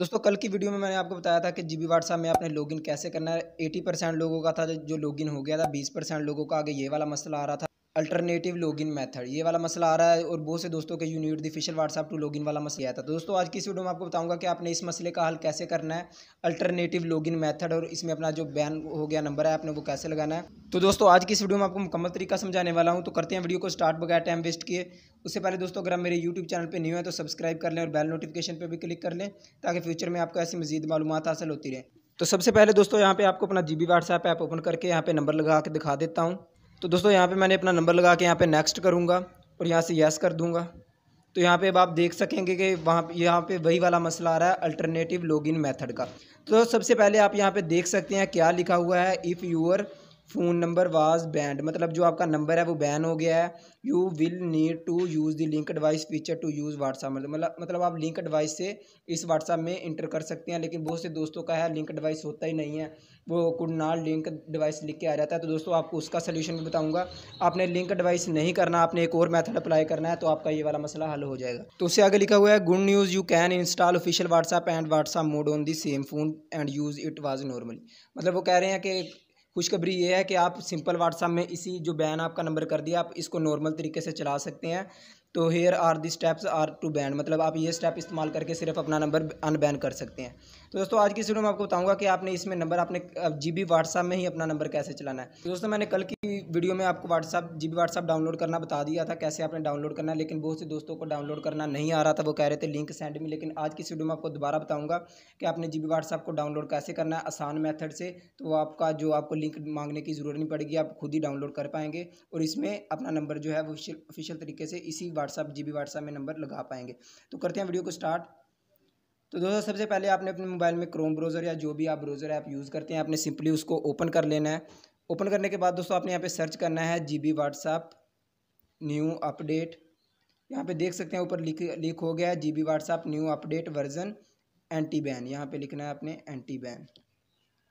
दोस्तों कल की वीडियो में मैंने आपको बताया था कि जी बी व्हाट्सएप में आपने लॉगिन कैसे करना है एटी परसेंट लोगों का था जो लॉगिन हो गया था बीस परसेंट लोगों का आगे ये वाला मसला आ रहा था अल्टरनेटिव लॉगिन मेथड ये वाला मसला आ रहा है और बहुत से दोस्तों के you need the official WhatsApp to login वाला मसला आया था तो दोस्तों आज की इस वीडियो में आपको बताऊंगा कि आपने इस मसले का हल कैसे करना है अल्टरनेटिव लॉगिन मेथड और इसमें अपना जो बैन हो गया नंबर है आपने वो कैसे लगाना है तो दोस्तों आज की इस वीडियो में आपको मुकम्मल तरीका समझाने वाला हूँ तो करते हैं वीडियो को स्टार्ट बगैर टाइम वेस्ट किए उससे पहले दोस्तों अगर आप मेरे यूट्यूब चैनल पर न्यू है तो सब्सक्राइब कर लें और बैल नोटिफिकेशन पर भी क्लिक कर लें ताकि फ्यूचर में आपको ऐसी मजीद मालूम हासिल होती रहे तो सबसे पहले दोस्तों यहाँ पे आपको अपना G B WhatsApp app open करके यहाँ पे नंबर लगा के दिखा देता हूँ तो दोस्तों यहाँ पे मैंने अपना नंबर लगा के यहाँ पे नेक्स्ट करूँगा और यहाँ से यस कर दूँगा तो यहाँ पे अब आप देख सकेंगे कि वहाँ यहाँ पे वही वाला मसला आ रहा है अल्टरनेटिव लॉगिन मेथड का तो सबसे पहले आप यहाँ पे देख सकते हैं क्या लिखा हुआ है if your phone number was banned मतलब जो आपका नंबर है वो बैन हो गया है you will need to use the linked device feature to use WhatsApp मतलब मतलब आप लिंक डिवाइस से इस व्हाट्सअप में इंटर कर सकते हैं लेकिन बहुत से दोस्तों का है लिंक डिवाइस होता ही नहीं है वो नाल लिंक डिवाइस लिख के आ जाता है तो दोस्तों आपको उसका सोल्यूशन भी बताऊँगा आपने लिंक डिवाइस नहीं करना आपने एक और मैथड अप्लाई करना है तो आपका ये वाला मसला हल हो जाएगा तो उससे आगे लिखा हुआ है good news you can install official WhatsApp and WhatsApp mod on the same phone and use it was normally मतलब वो कह रहे हैं कि खुशखबरी ये है कि आप सिंपल व्हाट्सअप में इसी जो बैन आपका नंबर कर दिया आप इसको नॉर्मल तरीके से चला सकते हैं तो here are the steps are to ban मतलब आप ये स्टेप इस्तेमाल करके सिर्फ अपना नंबर अनबैन कर सकते हैं तो दोस्तों आज की वीडियो में आपको बताऊंगा कि आपने इसमें नंबर आपने जी बी व्हाट्सअप में ही अपना नंबर कैसे चलाना है तो दोस्तों मैंने कल की वीडियो में आपको WhatsApp G B WhatsApp download करना बता दिया था कैसे आपने डाउनलोड करना लेकिन बहुत से दोस्तों को डाउनलोड करना नहीं आ रहा था वो कह रहे थे लिंक सेंड में लेकिन आज की वीडियो में आपको दोबारा बताऊँगा कि आपने जी बी व्हाट्सअप को डाउनलोड कैसे करना है आसान मैथड से तो आपका जो आपको लिंक मांगने की ज़रूरत नहीं पड़ेगी आप खुद ही डाउनलोड कर पाएंगे और इसमें अपना नंबर जो है वो ऑफिशियल तरीके से इसी व्हाट्सअप जी बी व्हाट्सअप में नंबर लगा पाएंगे तो करते हैं वीडियो को स्टार्ट तो दोस्तों सबसे पहले आपने अपने मोबाइल में क्रोम ब्राउज़र या जो भी आप ब्राउज़र ऐप यूज़ करते हैं आपने सिंपली उसको ओपन कर लेना है ओपन करने के बाद दोस्तों आपने यहाँ पे सर्च करना है G B WhatsApp new update यहाँ पे देख सकते हैं ऊपर लिख लिख हो गया है G B WhatsApp new update version anti ban यहाँ पे लिखना है आपने एंटी बैन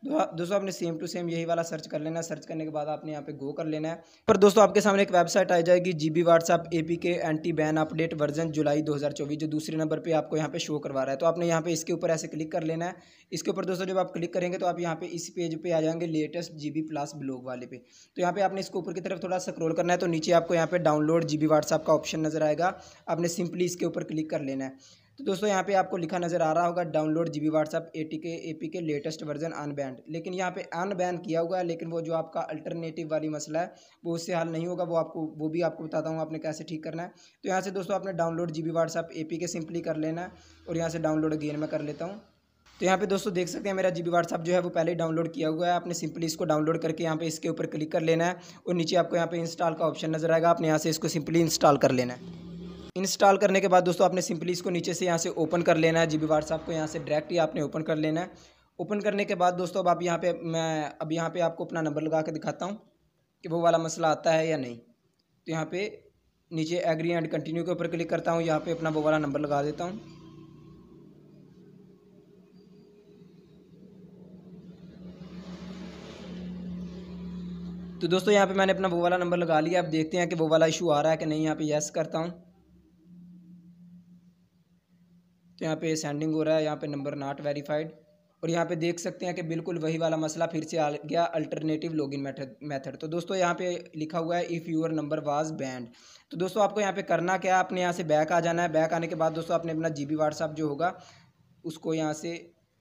दोस्तों आपने सेम टू सेम यही वाला सर्च कर लेना सर्च करने के बाद आपने यहाँ पे गो कर लेना है पर दोस्तों आपके सामने एक वेबसाइट आ जाएगी G B WhatsApp A P K anti ban update version July 2024 जो दूसरे नंबर पे आपको यहाँ पे शो करवा रहा है तो आपने यहाँ पे इसके ऊपर ऐसे क्लिक कर लेना है इसके ऊपर दोस्तों जब आप क्लिक करेंगे तो आप यहाँ पे इस पेज पे आ जाएंगे latest G B plus blog वाले पे तो यहाँ पे आपने इसके ऊपर की तरफ थोड़ा स्क्रोल करना है तो नीचे आपको यहाँ पे डाउनलोड जी बी व्हाट्सअप का ऑप्शन नजर आएगा आपने सिंपली इसके ऊपर क्लिक कर लेना है तो दोस्तों यहाँ पे आपको लिखा नज़र आ रहा होगा download G B WhatsApp A T K A P K latest version unbanned लेकिन यहाँ पे अनबैन किया हुआ है लेकिन वो जो आपका अल्टरनेटिव वाली मसला है वो उससे हल नहीं होगा वो आपको वो भी आपको बताता हूँ आपने कैसे ठीक करना है तो यहाँ से दोस्तों आपने download G B WhatsApp A P K simply कर लेना है और यहाँ से डाउनलोड अगेन में कर लेता हूँ तो यहाँ पे दोस्तों देख सकते हैं मेरा जी बी व्हाट्सअप जो है वो पहले डाउनलोड किया हुआ है आपने सिंपली इसको डाउनलोड करके यहाँ पे इसके ऊपर क्लिक कर लेना है और नीचे आपको यहाँ पे इंस्टॉल का ऑप्शन नजर आएगा आपने यहाँ से इसको सिंपली इंस्टॉल कर लेना है इंस्टॉल करने के बाद दोस्तों आपने सिंपली इसको नीचे से यहाँ से ओपन कर लेना है जी बी व्हाट्सएप को यहाँ से डायरेक्ट ही आपने ओपन कर लेना है ओपन करने के बाद दोस्तों अब आप यहाँ पे मैं अब यहाँ पे आपको अपना नंबर लगा के दिखाता हूँ कि वो वाला मसला आता है या नहीं तो यहाँ पे नीचे एग्री एंड कंटिन्यू के ऊपर क्लिक करता हूँ यहाँ पे अपना वो वाला नंबर लगा देता हूँ तो दोस्तों यहाँ पे मैंने अपना वो वाला नंबर लगा लिया अब देखते हैं कि वो वाला इशू आ रहा है कि नहीं यहाँ पे यस करता हूँ तो यहाँ पे सेंडिंग हो रहा है यहाँ पे नंबर नॉट वेरीफाइड और यहाँ पे देख सकते हैं कि बिल्कुल वही वाला मसला फिर से आ गया अल्टरनेटिव लॉगिन मेथड मेथड तो दोस्तों यहाँ पे लिखा हुआ है if your number was banned तो दोस्तों आपको यहाँ पे करना क्या है अपने यहाँ से बैक आ जाना है बैक आने के बाद दोस्तों आपने अपना जी बी जो होगा उसको यहाँ से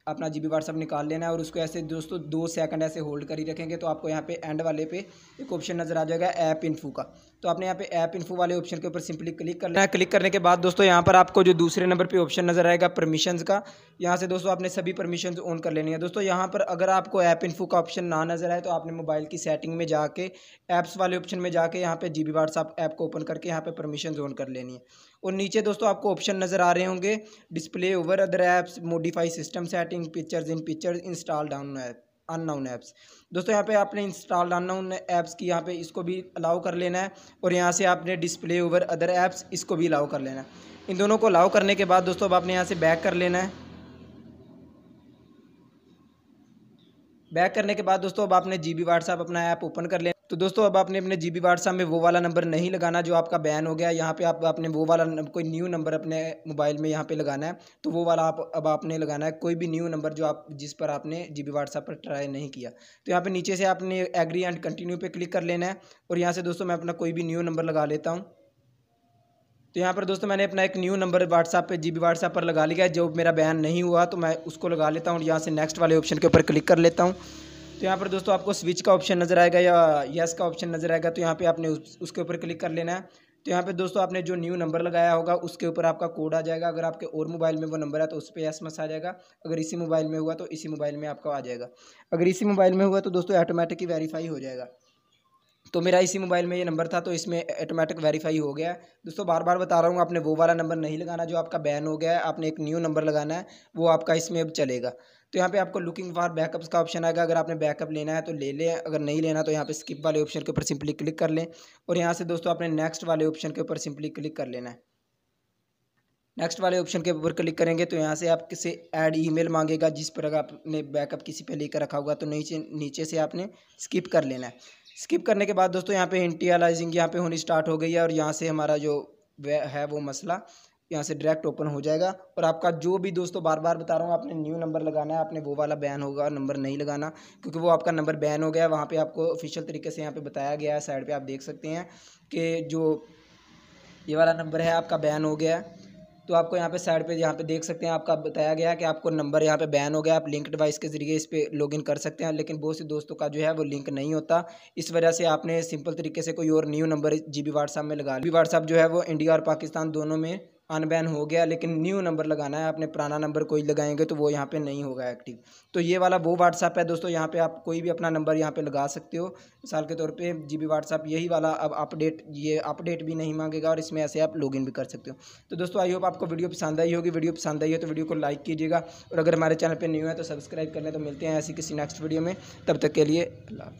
अपना जी बी निकाल लेना है और उसको ऐसे दोस्तों दो सेकंड ऐसे होल्ड कर ही रखेंगे तो आपको यहाँ पे एंड वाले पे एक ऑप्शन नज़र आ जाएगा ऐप इन्फू का तो आपने यहाँ पे ऐप इन्फो वाले ऑप्शन के ऊपर सिंपली क्लिक करना है क्लिक करने के बाद दोस्तों यहाँ पर आपको जो दूसरे नंबर पे ऑप्शन नज़र आएगा परमिशंस का यहाँ से दोस्तों आपने सभी परमिशंस ऑन कर लेनी है दोस्तों यहाँ पर अगर आपको ऐप इन्फो का ऑप्शन ना नज़र आए तो आपने मोबाइल की सेटिंग में जाके ऐप्स वाले ऑप्शन में जाके यहाँ पे जी बी व्हाट्सअप ऐप को ओपन करके यहाँ पर परमिशन ऑन कर लेनी है और नीचे दोस्तों आपको ऑप्शन नज़र आ रहे होंगे display over other apps modify system setting pictures in pictures install down app unknown apps दोस्तों यहाँ पे आपने इंस्टॉल अननाउन ऐप्स की यहाँ पे इसको भी अलाउ कर लेना है और यहाँ से आपने डिस्प्ले ओवर अदर ऐप्स इसको भी अलाउ कर लेना है इन दोनों को अलाउ करने के बाद दोस्तों अब आपने यहाँ से बैक कर लेना है बैक करने के बाद दोस्तों अब आपने जी बी अपना ऐप ओपन कर लेना तो दोस्तों अब आपने अपने जी बी व्हाट्सएप में वो वाला नंबर नहीं लगाना जो आपका बैन हो गया यहाँ पे आप आपने वो वाला कोई न्यू नंबर अपने मोबाइल में यहाँ पे लगाना है तो वो वाला आप अब आपने लगाना है कोई भी न्यू नंबर जो आप जिस पर आपने जी बी व्हाट्सएप पर ट्राई नहीं किया तो यहाँ पे नीचे से आपने एग्री एंड कंटिन्यू पे क्लिक कर लेना है और यहाँ से दोस्तों मैं अपना कोई भी न्यू नंबर लगा लेता हूँ तो यहाँ पर दोस्तों मैंने अपना एक न्यू नंबर व्हाट्सएप पे बी व्हाट्सएप पर लगा लिया है जो मेरा बैन नहीं हुआ तो मैं उसको लगा लेता हूँ और यहाँ से नेक्स्ट वाले ऑप्शन के ऊपर क्लिक कर लेता हूँ तो यहाँ पर दोस्तों आपको स्विच का ऑप्शन नज़र आएगा या यस का ऑप्शन नज़र आएगा तो यहाँ पे आपने उस, उसके ऊपर क्लिक कर लेना है तो यहाँ पे दोस्तों आपने जो न्यू नंबर लगाया होगा उसके ऊपर आपका कोड आ जाएगा अगर आपके और मोबाइल में वो नंबर है तो उस पर यस मस आ जाएगा अगर इसी मोबाइल में हुआ तो इसी मोबाइल में आपका आ जाएगा अगर इसी मोबाइल में हुआ तो दोस्तों ऑटोमेटिकली वेरीफाई हो जाएगा तो मेरा इसी मोबाइल में ये नंबर था तो इसमें ऑटोमेटिक वेरीफाई हो गया दोस्तों बार बार बता रहा हूँ आपने वो वाला नंबर नहीं लगाना जो आपका बैन हो गया है आपने एक न्यू नंबर लगाना है वो आपका इसमें अब चलेगा तो यहाँ पे आपको लुकिंग फॉर बैकअप्स का ऑप्शन आएगा अगर आपने बैकअप लेना है तो ले लें अगर नहीं लेना तो यहाँ पे स्किप वाले ऑप्शन के ऊपर सिंपली क्लिक कर लें और यहाँ से दोस्तों आपने नेक्स्ट वाले ऑप्शन के ऊपर सिंपली क्लिक कर लेना है नेक्स्ट वाले ऑप्शन के ऊपर क्लिक करेंगे तो यहाँ से आप किसी ऐड ईमेल मांगेगा जिस पर अगर आपने बैकअप किसी पे लेकर रखा होगा तो नीचे नीचे से आपने स्किप कर लेना है स्किप करने के बाद दोस्तों यहाँ पे इंटियालाइजिंग यहाँ पे होनी स्टार्ट हो गई है और यहाँ से हमारा जो है वो मसला यहाँ से डायरेक्ट ओपन हो जाएगा और आपका जो भी दोस्तों बार बार बता रहा हूँ आपने न्यू नंबर लगाना है आपने वो वाला बैन होगा और नंबर नहीं लगाना क्योंकि वो आपका नंबर बैन हो गया है वहाँ पर आपको ऑफिशियल तरीके से यहाँ पर बताया गया है साइड पर आप देख सकते हैं कि जो ये वाला नंबर है आपका बैन हो गया है तो आपको यहाँ पे साइड पे यहाँ पे देख सकते हैं आपका बताया गया है कि आपको नंबर यहाँ पे बैन हो गया आप लिंक डिवाइस के ज़रिए इस पर लॉगिन कर सकते हैं लेकिन बहुत से दोस्तों का जो है वो लिंक नहीं होता इस वजह से आपने सिंपल तरीके से कोई और न्यू नंबर जी बी में लगा ली व्हाट्सअप जो है वो इंडिया और पाकिस्तान दोनों में अनबैन हो गया लेकिन न्यू नंबर लगाना है आपने पुराना नंबर कोई लगाएंगे तो वो यहाँ पे नहीं होगा एक्टिव तो ये वाला वो व्हाट्सअप है दोस्तों यहाँ पे आप कोई भी अपना नंबर यहाँ पे लगा सकते हो मिसाल के तौर पे जी बी व्हाट्सअप यही वाला अब अपडेट ये अपडेट भी नहीं मांगेगा और इसमें ऐसे आप लॉगिन भी कर सकते हो तो दोस्तों आई होप आपको वीडियो पसंद आई होगी वीडियो पसंद आई हो तो वीडियो को लाइक कीजिएगा और अगर हमारे चैनल पर न्यू है तो सब्सक्राइब कर लें तो मिलते हैं ऐसी किसी नेक्स्ट वीडियो में तब तक के लिए अल्लाह